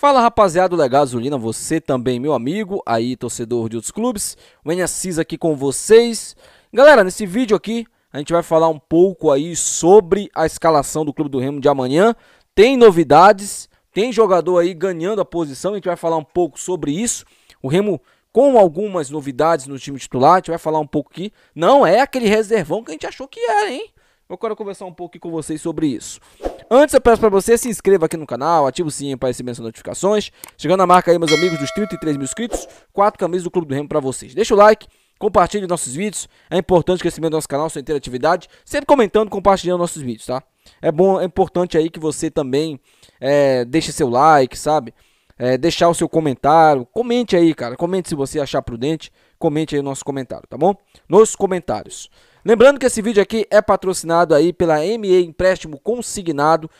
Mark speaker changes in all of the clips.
Speaker 1: Fala rapaziada do Legasolina, você também meu amigo, aí torcedor de outros clubes, o Enacis aqui com vocês. Galera, nesse vídeo aqui a gente vai falar um pouco aí sobre a escalação do Clube do Remo de amanhã. Tem novidades, tem jogador aí ganhando a posição, a gente vai falar um pouco sobre isso. O Remo com algumas novidades no time titular, a gente vai falar um pouco aqui. Não é aquele reservão que a gente achou que era, hein? Eu quero conversar um pouco aqui com vocês sobre isso. Antes eu peço pra você, se inscreva aqui no canal, ativa o sininho pra receber as notificações. Chegando a marca aí, meus amigos, dos 33 mil inscritos, quatro camisas do Clube do Remo pra vocês. Deixa o like, compartilhe nossos vídeos, é importante o crescimento do nosso canal, sua interatividade, sempre comentando, compartilhando nossos vídeos, tá? É bom, é importante aí que você também é, deixe seu like, sabe? É, deixar o seu comentário, comente aí, cara, comente se você achar prudente, comente aí o nosso comentário, tá bom? Nos comentários. Lembrando que esse vídeo aqui é patrocinado aí pela ME Empréstimo Consignado.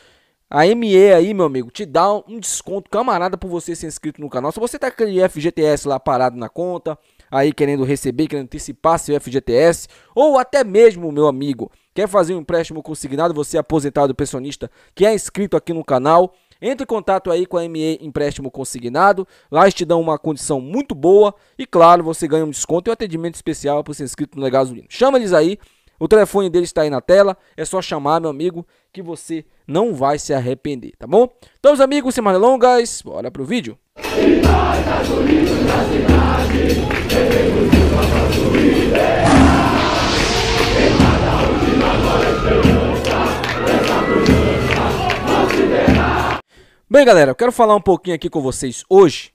Speaker 1: A ME aí, meu amigo, te dá um desconto camarada por você ser inscrito no canal. Se você tá com aquele FGTS lá parado na conta, aí querendo receber, querendo antecipar seu FGTS, ou até mesmo, meu amigo, quer fazer um empréstimo consignado, você é aposentado pensionista que é inscrito aqui no canal, entre em contato aí com a ME Empréstimo Consignado. Lá eles te dão uma condição muito boa. E claro, você ganha um desconto e um atendimento especial para ser inscrito no Legasolino. Chama eles aí. O telefone deles está aí na tela. É só chamar, meu amigo, que você não vai se arrepender, tá bom? Então, meus amigos, sem mais longas, bora pro vídeo. Música Bem, galera, eu quero falar um pouquinho aqui com vocês hoje.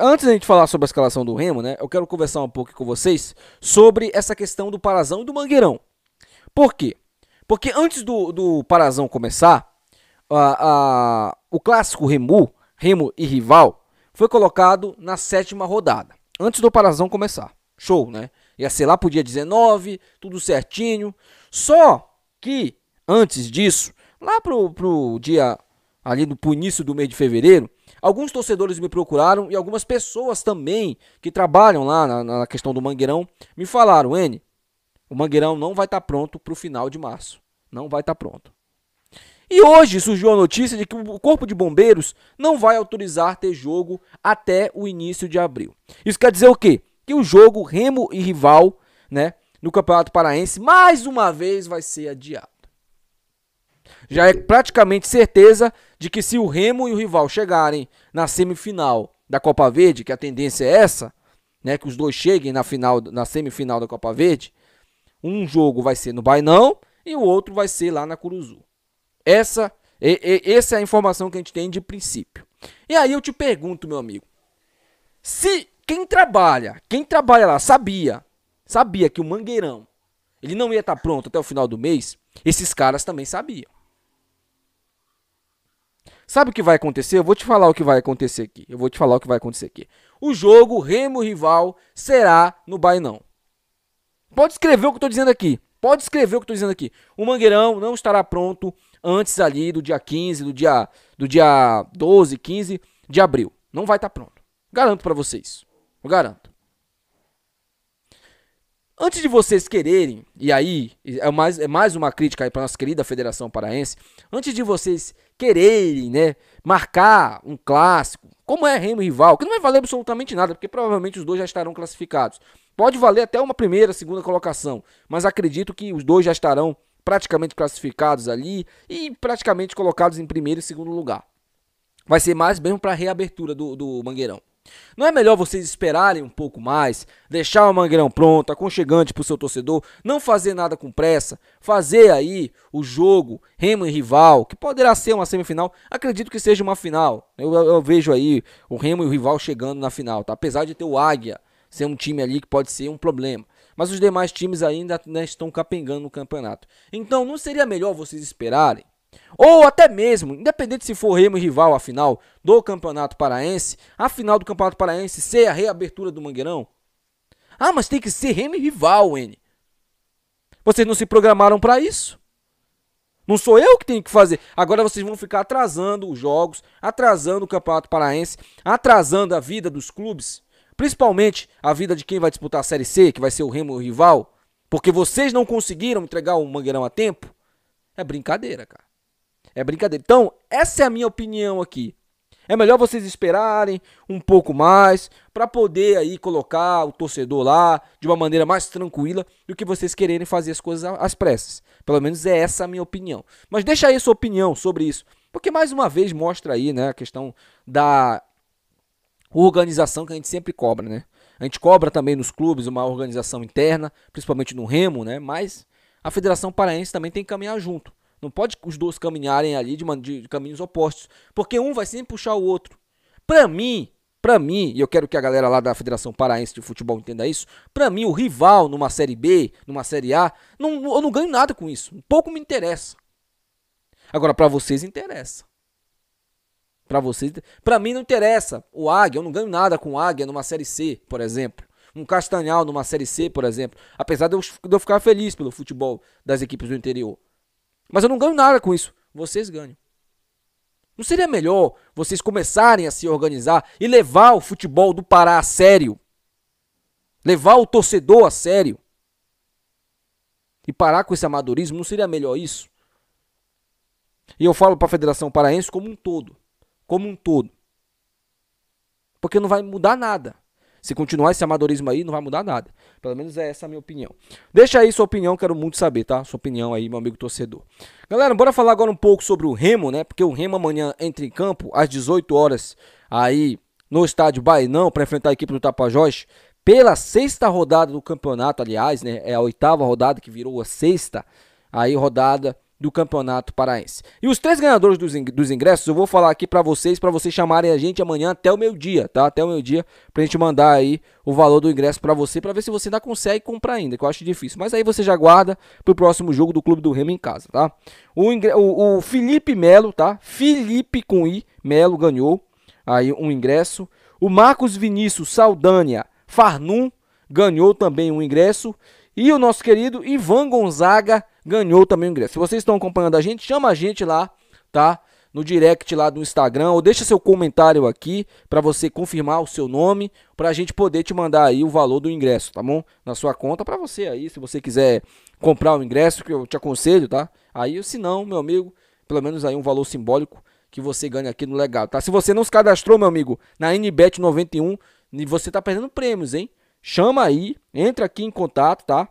Speaker 1: Antes da gente falar sobre a escalação do Remo, né? Eu quero conversar um pouco com vocês sobre essa questão do Parazão e do Mangueirão. Por quê? Porque antes do, do Parazão começar, a, a, o clássico Remo, Remo e Rival, foi colocado na sétima rodada. Antes do Parazão começar. Show, né? Ia ser lá pro dia 19, tudo certinho. Só que, antes disso, lá pro, pro dia ali no início do mês de fevereiro, alguns torcedores me procuraram e algumas pessoas também que trabalham lá na, na questão do Mangueirão me falaram, N, o Mangueirão não vai estar tá pronto para o final de março. Não vai estar tá pronto. E hoje surgiu a notícia de que o Corpo de Bombeiros não vai autorizar ter jogo até o início de abril. Isso quer dizer o quê? Que o jogo Remo e Rival, né, no Campeonato Paraense, mais uma vez vai ser adiado já é praticamente certeza de que se o Remo e o rival chegarem na semifinal da Copa Verde, que a tendência é essa, né, que os dois cheguem na final, na semifinal da Copa Verde, um jogo vai ser no Bainão e o outro vai ser lá na Curuzu. Essa, e, e, essa é a informação que a gente tem de princípio. E aí eu te pergunto, meu amigo, se quem trabalha, quem trabalha lá sabia, sabia que o Mangueirão ele não ia estar pronto até o final do mês, esses caras também sabiam. Sabe o que vai acontecer? Eu vou te falar o que vai acontecer aqui. Eu vou te falar o que vai acontecer aqui. O jogo Remo Rival será no Bainão. Pode escrever o que eu estou dizendo aqui. Pode escrever o que eu estou dizendo aqui. O Mangueirão não estará pronto antes ali do dia 15, do dia, do dia 12, 15 de abril. Não vai estar pronto. Garanto para vocês. Eu garanto. Antes de vocês quererem, e aí é mais, é mais uma crítica aí para nossa querida Federação Paraense, antes de vocês quererem, né? Marcar um clássico, como é Remo rival, que não vai valer absolutamente nada, porque provavelmente os dois já estarão classificados. Pode valer até uma primeira, segunda colocação, mas acredito que os dois já estarão praticamente classificados ali e praticamente colocados em primeiro e segundo lugar. Vai ser mais mesmo para a reabertura do, do Mangueirão. Não é melhor vocês esperarem um pouco mais, deixar o Mangueirão pronto, aconchegante para o seu torcedor, não fazer nada com pressa, fazer aí o jogo Remo e Rival, que poderá ser uma semifinal, acredito que seja uma final. Eu, eu vejo aí o Remo e o Rival chegando na final, tá? apesar de ter o Águia ser um time ali que pode ser um problema. Mas os demais times ainda né, estão capengando no campeonato. Então não seria melhor vocês esperarem ou até mesmo, independente se for Remo e rival a final do Campeonato Paraense, a final do Campeonato Paraense ser a reabertura do Mangueirão. Ah, mas tem que ser Remo e rival, N. Vocês não se programaram para isso? Não sou eu que tenho que fazer. Agora vocês vão ficar atrasando os jogos, atrasando o Campeonato Paraense, atrasando a vida dos clubes, principalmente a vida de quem vai disputar a Série C, que vai ser o Remo o rival, porque vocês não conseguiram entregar o Mangueirão a tempo. É brincadeira, cara. É brincadeira. Então, essa é a minha opinião aqui. É melhor vocês esperarem um pouco mais para poder aí colocar o torcedor lá de uma maneira mais tranquila do que vocês quererem fazer as coisas às pressas. Pelo menos é essa a minha opinião. Mas deixa aí a sua opinião sobre isso, porque mais uma vez mostra aí, né, a questão da organização que a gente sempre cobra, né? A gente cobra também nos clubes uma organização interna, principalmente no Remo, né? Mas a Federação Paraense também tem que caminhar junto. Não pode os dois caminharem ali de, de, de caminhos opostos, porque um vai sempre puxar o outro. Para mim, para mim, e eu quero que a galera lá da Federação Paraense de Futebol entenda isso, para mim o rival numa série B, numa série A, não, eu não ganho nada com isso. pouco me interessa. Agora para vocês interessa. Para vocês, para mim não interessa. O Águia, eu não ganho nada com o Águia numa série C, por exemplo. Um Castanhal numa série C, por exemplo. Apesar de eu, de eu ficar feliz pelo futebol das equipes do interior. Mas eu não ganho nada com isso. Vocês ganham. Não seria melhor vocês começarem a se organizar e levar o futebol do Pará a sério? Levar o torcedor a sério? E parar com esse amadorismo, não seria melhor isso? E eu falo para a Federação Paraense como um todo. Como um todo. Porque não vai mudar nada. Se continuar esse amadorismo aí, não vai mudar nada. Pelo menos é essa a minha opinião. Deixa aí sua opinião, quero muito saber, tá? Sua opinião aí, meu amigo torcedor. Galera, bora falar agora um pouco sobre o Remo, né? Porque o Remo amanhã entra em campo às 18 horas aí no estádio Bainão para enfrentar a equipe do Tapajós pela sexta rodada do campeonato, aliás, né? É a oitava rodada que virou a sexta aí rodada do Campeonato Paraense. E os três ganhadores dos ingressos eu vou falar aqui para vocês, para vocês chamarem a gente amanhã até o meu dia tá? Até o meu dia pra gente mandar aí o valor do ingresso para você, para ver se você ainda consegue comprar ainda, que eu acho difícil. Mas aí você já guarda pro próximo jogo do Clube do Remo em casa, tá? O, o, o Felipe Melo, tá? Felipe com I, Melo ganhou aí um ingresso. O Marcos Vinícius Saldânia Farnum ganhou também um ingresso. E o nosso querido Ivan Gonzaga ganhou também o ingresso. Se vocês estão acompanhando a gente, chama a gente lá, tá? No direct lá do Instagram ou deixa seu comentário aqui para você confirmar o seu nome, para a gente poder te mandar aí o valor do ingresso, tá bom? Na sua conta para você aí, se você quiser comprar o ingresso, que eu te aconselho, tá? Aí, se não, meu amigo, pelo menos aí um valor simbólico que você ganha aqui no legado, tá? Se você não se cadastrou, meu amigo, na NBet 91, você tá perdendo prêmios, hein? Chama aí, entra aqui em contato, tá?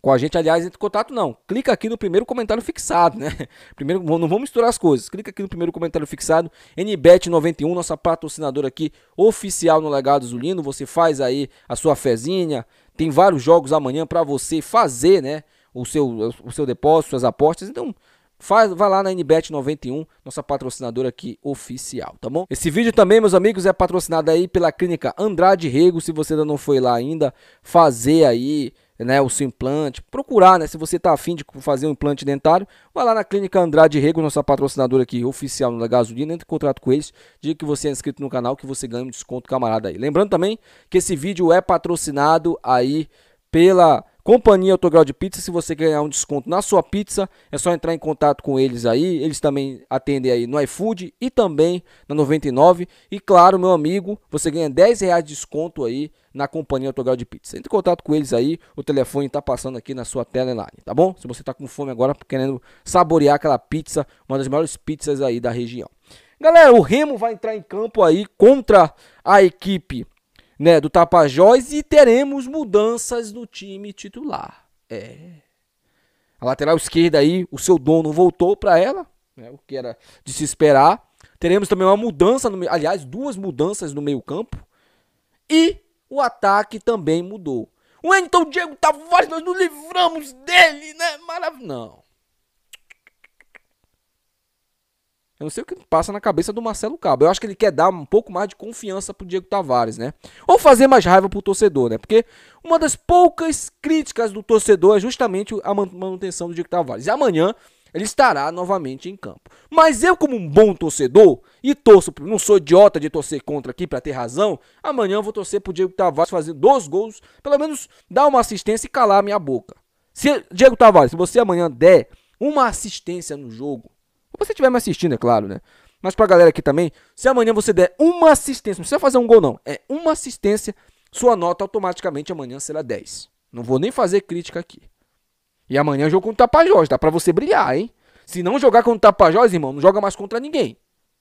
Speaker 1: Com a gente, aliás, entre em contato não. Clica aqui no primeiro comentário fixado, né? Primeiro, não vamos misturar as coisas. Clica aqui no primeiro comentário fixado. NBet91, nossa patrocinadora aqui, oficial no Legado Zulino. Você faz aí a sua fezinha. Tem vários jogos amanhã para você fazer, né? O seu, o seu depósito, suas apostas. Então, Faz, vai lá na NBet91, nossa patrocinadora aqui oficial, tá bom? Esse vídeo também, meus amigos, é patrocinado aí pela clínica Andrade Rego. Se você ainda não foi lá ainda, fazer aí né, o seu implante, procurar, né, se você está afim de fazer um implante dentário, vai lá na Clínica Andrade Rego, nossa patrocinadora aqui, oficial da Gasolina, entre em contrato com eles, diga que você é inscrito no canal, que você ganha um desconto camarada aí. Lembrando também que esse vídeo é patrocinado aí pela Companhia Autograu de Pizza, se você ganhar um desconto na sua pizza, é só entrar em contato com eles aí. Eles também atendem aí no iFood e também na 99. E claro, meu amigo, você ganha 10 reais de desconto aí na Companhia Autograu de Pizza. Entre em contato com eles aí, o telefone está passando aqui na sua tela online, tá bom? Se você está com fome agora, querendo saborear aquela pizza, uma das maiores pizzas aí da região. Galera, o Remo vai entrar em campo aí contra a equipe né, do Tapajós e teremos mudanças no time titular. É. A lateral esquerda aí, o seu dono voltou para ela, né, o que era de se esperar. Teremos também uma mudança, no, aliás, duas mudanças no meio-campo. E o ataque também mudou. O então Diego Tavares, nós nos livramos dele, né? maravilhoso Não. Eu não sei o que passa na cabeça do Marcelo Cabo. Eu acho que ele quer dar um pouco mais de confiança pro Diego Tavares, né? Ou fazer mais raiva pro torcedor, né? Porque uma das poucas críticas do torcedor é justamente a manutenção do Diego Tavares. E amanhã ele estará novamente em campo. Mas eu, como um bom torcedor, e torço, não sou idiota de torcer contra aqui para ter razão, amanhã eu vou torcer pro Diego Tavares fazer dois gols, pelo menos dar uma assistência e calar a minha boca. Se, Diego Tavares, se você amanhã der uma assistência no jogo, você estiver me assistindo, é claro, né? Mas pra galera aqui também, se amanhã você der uma assistência, não precisa fazer um gol não, é uma assistência, sua nota automaticamente amanhã será 10. Não vou nem fazer crítica aqui. E amanhã é jogo contra o Tapajós, dá pra você brilhar, hein? Se não jogar contra o Tapajós, irmão, não joga mais contra ninguém.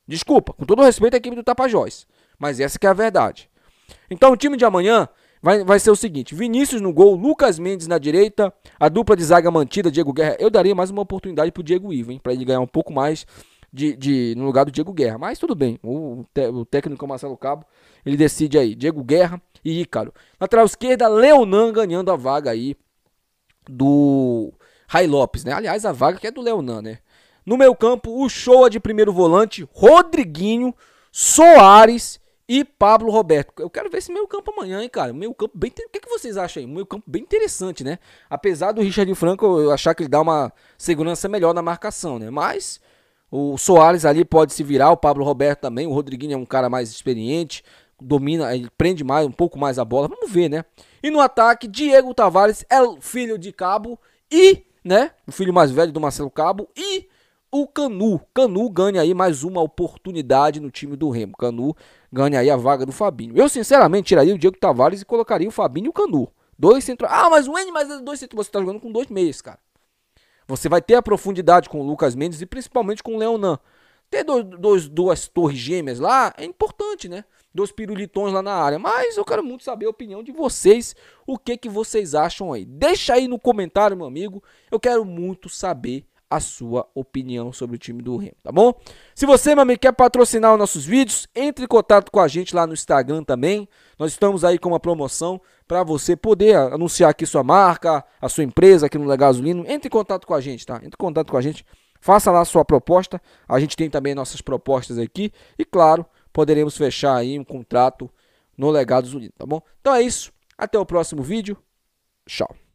Speaker 1: Desculpa, com todo respeito à equipe do Tapajós, mas essa que é a verdade. Então o time de amanhã, Vai, vai ser o seguinte: Vinícius no gol, Lucas Mendes na direita, a dupla de zaga mantida, Diego Guerra. Eu daria mais uma oportunidade pro Diego Ivo, hein? Pra ele ganhar um pouco mais de, de no lugar do Diego Guerra. Mas tudo bem. O, o técnico é Marcelo Cabo, ele decide aí. Diego Guerra e Ícaro. Lateral esquerda, Leonan ganhando a vaga aí do Rai Lopes, né? Aliás, a vaga que é do Leonan, né? No meu campo, o show de primeiro volante, Rodriguinho, Soares e Pablo Roberto. Eu quero ver esse meio campo amanhã, hein, cara. Meio campo bem. O que, que vocês acham aí? meio campo bem interessante, né? Apesar do Richard Franco eu achar que ele dá uma segurança melhor na marcação, né? Mas o Soares ali pode se virar, o Pablo Roberto também. O Rodriguinho é um cara mais experiente, domina, ele prende mais, um pouco mais a bola. Vamos ver, né? E no ataque, Diego Tavares é filho de Cabo e, né? O filho mais velho do Marcelo Cabo e o Canu. Canu ganha aí mais uma oportunidade no time do Remo. Canu ganha aí a vaga do Fabinho. Eu, sinceramente, tiraria o Diego Tavares e colocaria o Fabinho e o Canu. Dois centro. Ah, mas o N mais dois centro. Você tá jogando com dois meias, cara. Você vai ter a profundidade com o Lucas Mendes e principalmente com o Leonan. Ter dois, dois, duas torres gêmeas lá é importante, né? Dois pirulitões lá na área. Mas eu quero muito saber a opinião de vocês. O que, que vocês acham aí? Deixa aí no comentário, meu amigo. Eu quero muito saber a sua opinião sobre o time do Remo, tá bom? Se você, meu amigo, quer patrocinar os nossos vídeos, entre em contato com a gente lá no Instagram também. Nós estamos aí com uma promoção para você poder anunciar aqui sua marca, a sua empresa aqui no Legasolino. Entre em contato com a gente, tá? Entre em contato com a gente, faça lá a sua proposta. A gente tem também nossas propostas aqui e, claro, poderemos fechar aí um contrato no Legados Unidos, tá bom? Então é isso, até o próximo vídeo. Tchau.